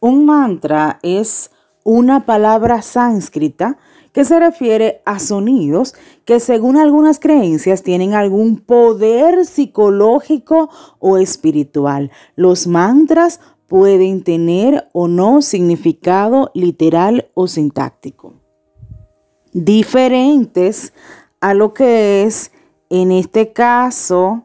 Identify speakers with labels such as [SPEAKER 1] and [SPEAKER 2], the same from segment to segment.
[SPEAKER 1] Un mantra es una palabra sánscrita que se refiere a sonidos que según algunas creencias tienen algún poder psicológico o espiritual. Los mantras pueden tener o no significado literal o sintáctico. Diferentes a lo que es, en este caso,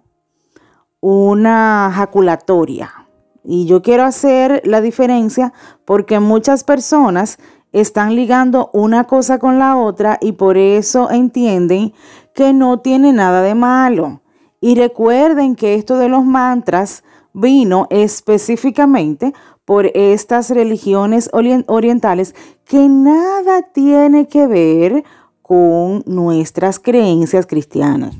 [SPEAKER 1] una jaculatoria. Y yo quiero hacer la diferencia porque muchas personas están ligando una cosa con la otra y por eso entienden que no tiene nada de malo. Y recuerden que esto de los mantras vino específicamente por estas religiones orientales que nada tiene que ver con nuestras creencias cristianas.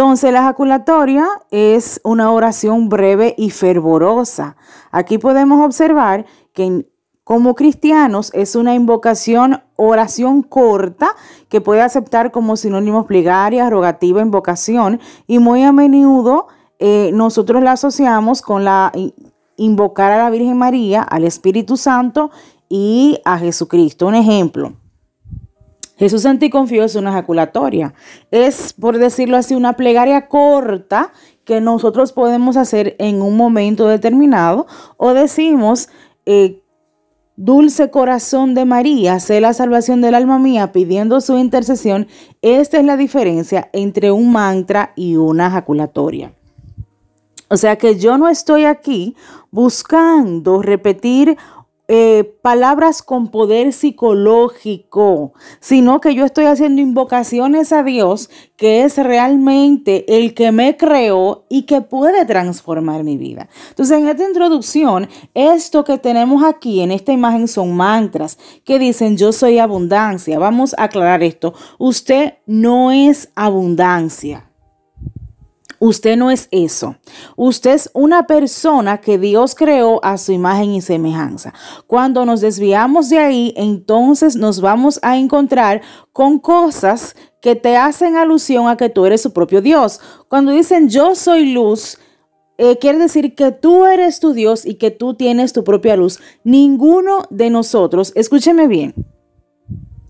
[SPEAKER 1] Entonces, la ejaculatoria es una oración breve y fervorosa. Aquí podemos observar que como cristianos es una invocación, oración corta que puede aceptar como sinónimos plegaria, rogativa, invocación y muy a menudo eh, nosotros la asociamos con la invocar a la Virgen María, al Espíritu Santo y a Jesucristo. Un ejemplo. Jesús confío es una ejaculatoria. Es, por decirlo así, una plegaria corta que nosotros podemos hacer en un momento determinado o decimos, eh, Dulce corazón de María, sé la salvación del alma mía pidiendo su intercesión. Esta es la diferencia entre un mantra y una ejaculatoria. O sea que yo no estoy aquí buscando repetir eh, palabras con poder psicológico, sino que yo estoy haciendo invocaciones a Dios, que es realmente el que me creó y que puede transformar mi vida. Entonces, en esta introducción, esto que tenemos aquí en esta imagen son mantras que dicen yo soy abundancia. Vamos a aclarar esto. Usted no es abundancia. Usted no es eso. Usted es una persona que Dios creó a su imagen y semejanza. Cuando nos desviamos de ahí, entonces nos vamos a encontrar con cosas que te hacen alusión a que tú eres su propio Dios. Cuando dicen yo soy luz, eh, quiere decir que tú eres tu Dios y que tú tienes tu propia luz. Ninguno de nosotros, escúcheme bien,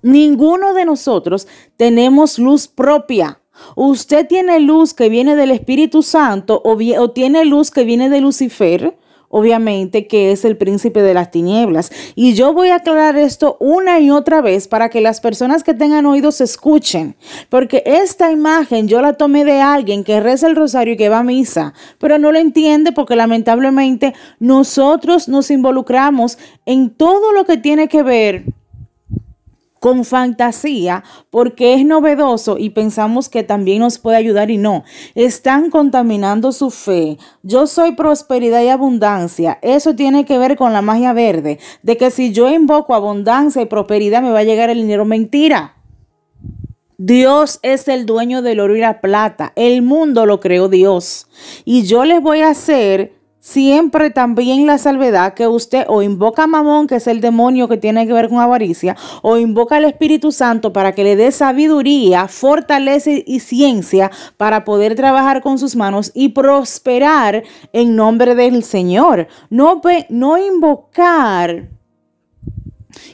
[SPEAKER 1] ninguno de nosotros tenemos luz propia. Usted tiene luz que viene del Espíritu Santo o, tiene luz que viene de Lucifer obviamente que es el príncipe de las tinieblas. Y yo voy a aclarar esto una y otra vez para que las personas que tengan oídos escuchen, porque esta imagen yo la tomé de alguien que reza el rosario y que va a misa, pero no lo entiende porque lamentablemente nosotros nos involucramos en todo lo que tiene que ver con fantasía porque es novedoso y pensamos que también nos puede ayudar y no. Están contaminando su fe. Yo soy prosperidad y abundancia. Eso tiene que ver con la magia verde, de que si yo invoco abundancia y prosperidad me va a llegar el dinero. Mentira. Dios es el dueño del oro y la plata. El mundo lo creó Dios. Y yo les voy a hacer siempre también la salvedad que usted o invoca a Mamón, que es el demonio que tiene que ver con avaricia, o invoca al Espíritu Santo para que le dé sabiduría, fortaleza y ciencia para poder trabajar con sus manos y prosperar en nombre del Señor. No, no invocar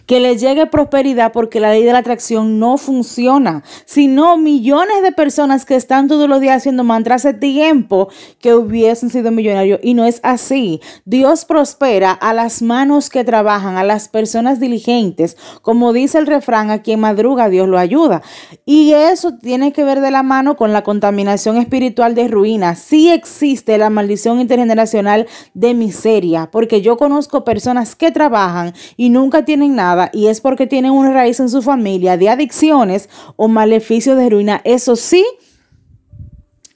[SPEAKER 1] que le llegue prosperidad porque la ley de la atracción no funciona, sino millones de personas que están todos los días haciendo mantras hace tiempo que hubiesen sido millonarios y no es así. Dios prospera a las manos que trabajan, a las personas diligentes, como dice el refrán, a quien madruga Dios lo ayuda. Y eso tiene que ver de la mano con la contaminación espiritual de ruina, si existe la maldición intergeneracional de miseria, porque yo conozco personas que trabajan y nunca tienen nada y es porque tienen una raíz en su familia de adicciones o maleficios de ruina. Eso sí,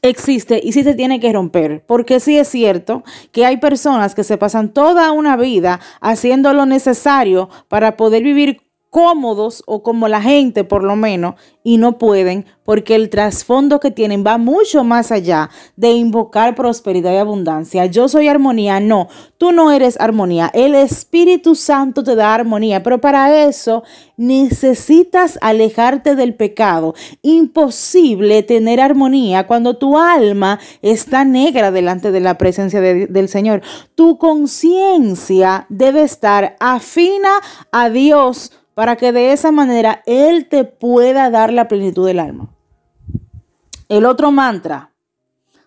[SPEAKER 1] existe y sí se tiene que romper, porque sí es cierto que hay personas que se pasan toda una vida haciendo lo necesario para poder vivir cómodos o como la gente por lo menos y no pueden porque el trasfondo que tienen va mucho más allá de invocar prosperidad y abundancia. Yo soy armonía, no, tú no eres armonía, el Espíritu Santo te da armonía, pero para eso necesitas alejarte del pecado. Imposible tener armonía cuando tu alma está negra delante de la presencia del Señor. Tu conciencia debe estar afina a Dios para que de esa manera Él te pueda dar la plenitud del alma. El otro mantra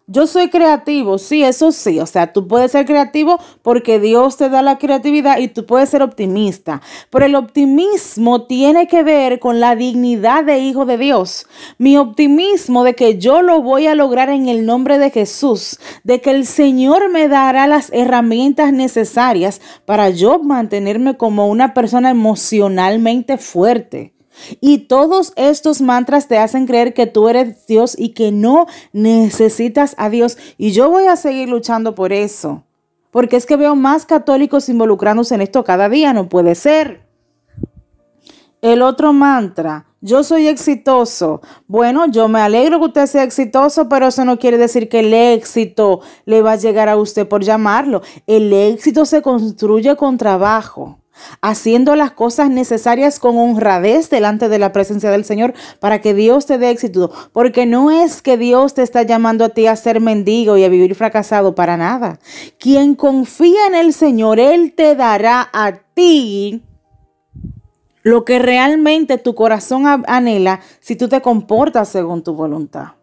[SPEAKER 1] yo soy creativo, sí, eso sí. O sea, tú puedes ser creativo porque Dios te da la creatividad y tú puedes ser optimista. Pero el optimismo tiene que ver con la dignidad de hijo de Dios. Mi optimismo de que yo lo voy a lograr en el nombre de Jesús, de que el Señor me dará las herramientas necesarias para yo mantenerme como una persona emocionalmente fuerte. Y todos estos mantras te hacen creer que tú eres Dios y que no necesitas a Dios. Y yo voy a seguir luchando por eso. Porque es que veo más católicos involucrándose en esto cada día. No puede ser. El otro mantra, yo soy exitoso. Bueno, yo me alegro que usted sea exitoso, pero eso no quiere decir que el éxito le va a llegar a usted por llamarlo. El éxito se construye con trabajo haciendo las cosas necesarias con honradez delante de la presencia del Señor para que Dios te dé éxito. Porque no es que Dios te está llamando a ti a ser mendigo y a vivir fracasado para nada. Quien confía en el Señor, Él te dará a ti lo que realmente tu corazón anhela si tú te comportas según tu voluntad.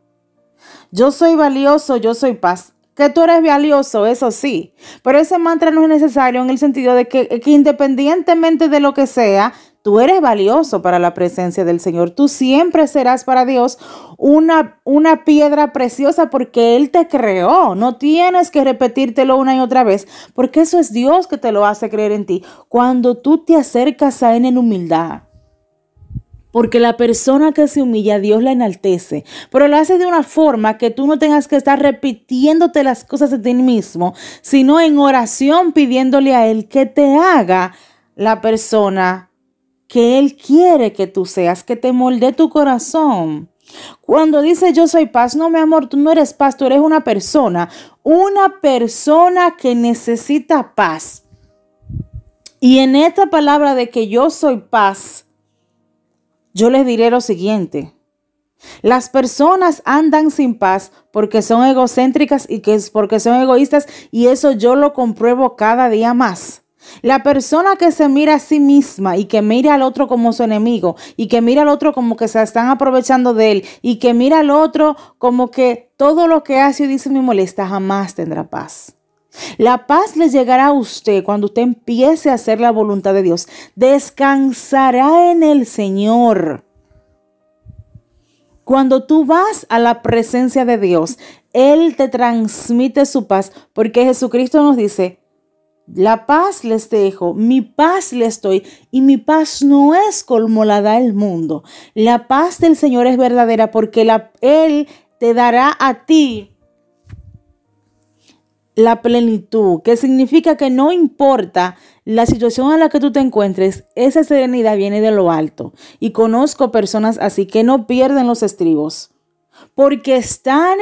[SPEAKER 1] Yo soy valioso, yo soy paz que tú eres valioso, eso sí, pero ese mantra no es necesario en el sentido de que, independientemente de lo que sea, tú eres valioso para la presencia del Señor. Tú siempre serás para Dios una, una, piedra preciosa porque Él te creó. No tienes que repetírtelo una y otra vez porque eso es Dios que te lo hace creer en ti. Cuando tú te acercas a Él en humildad porque la persona que se humilla, Dios la enaltece. Pero lo hace de una forma que tú no tengas que estar repitiéndote las cosas de ti mismo, sino en oración pidiéndole a Él que te haga la persona que Él quiere que tú seas, que te molde tu corazón. Cuando dice yo soy paz, no mi amor, tú no eres paz, tú eres una persona, una persona que necesita paz. Y en esta palabra de que yo soy paz, yo les diré lo siguiente. Las personas andan sin paz porque son egocéntricas y que es porque son egoístas y eso yo lo compruebo cada día más. La persona que se mira a sí misma y que mira al otro como su enemigo y que mira al otro como que se están aprovechando de él y que mira al otro como que todo lo que hace y dice me molesta jamás tendrá paz. La paz le llegará a usted cuando usted empiece a hacer la voluntad de Dios. Descansará en el Señor. Cuando tú vas a la presencia de Dios, Él te transmite su paz, porque Jesucristo nos dice, la paz les dejo, mi paz les doy, y mi paz no es como la da el mundo. La paz del Señor es verdadera porque Él te dará a ti la plenitud, que significa que no importa la situación en la que tú te encuentres, esa serenidad viene de lo alto. Y conozco personas así que no pierden los estribos, porque están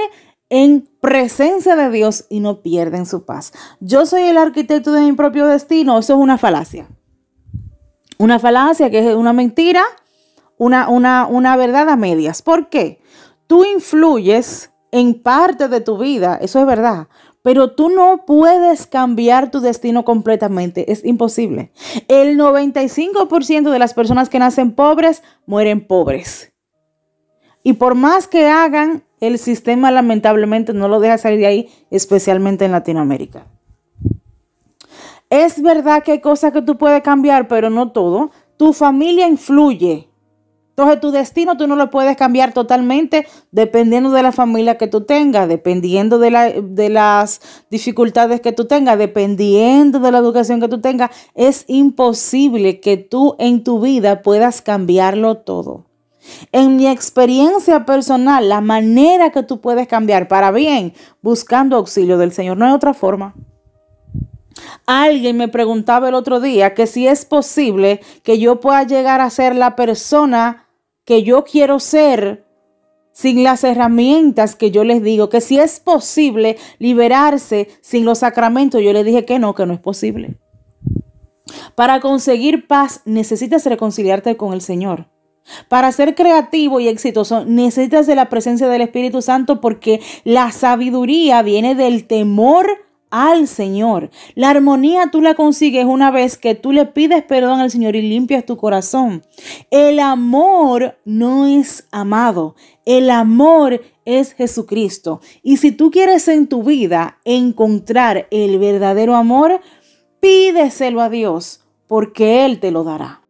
[SPEAKER 1] en presencia de Dios y no pierden su paz. Yo soy el arquitecto de mi propio destino, eso es una falacia. Una falacia que es una mentira, una, una, una verdad a medias. ¿Por qué? Tú influyes en parte de tu vida, eso es verdad, pero tú no puedes cambiar tu destino completamente, es imposible. El 95% de las personas que nacen pobres mueren pobres. Y por más que hagan, el sistema lamentablemente no lo deja salir de ahí, especialmente en Latinoamérica. Es verdad que hay cosas que tú puedes cambiar, pero no todo. Tu familia influye. Entonces tu destino tú no lo puedes cambiar totalmente dependiendo de la familia que tú tengas, dependiendo de, las dificultades que tú tengas, dependiendo de la educación que tú tengas. Es imposible que tú en tu vida puedas cambiarlo todo. En mi experiencia personal, la manera que tú puedes cambiar para bien, buscando auxilio del Señor, no hay otra forma. Alguien me preguntaba el otro día que si es posible que yo pueda llegar a ser la persona que yo quiero ser sin las herramientas que yo les digo, que si es posible liberarse sin los sacramentos, yo les dije que no, que no es posible. Para conseguir paz necesitas reconciliarte con el Señor. Para ser creativo y exitoso necesitas de la presencia del Espíritu Santo porque la sabiduría viene del temor al Señor. La armonía tú la consigues una vez que tú le pides perdón al Señor y limpias tu corazón. El amor no es amado, el amor es Jesucristo. Y si tú quieres en tu vida encontrar el verdadero amor, pídeselo a Dios porque Él te lo dará.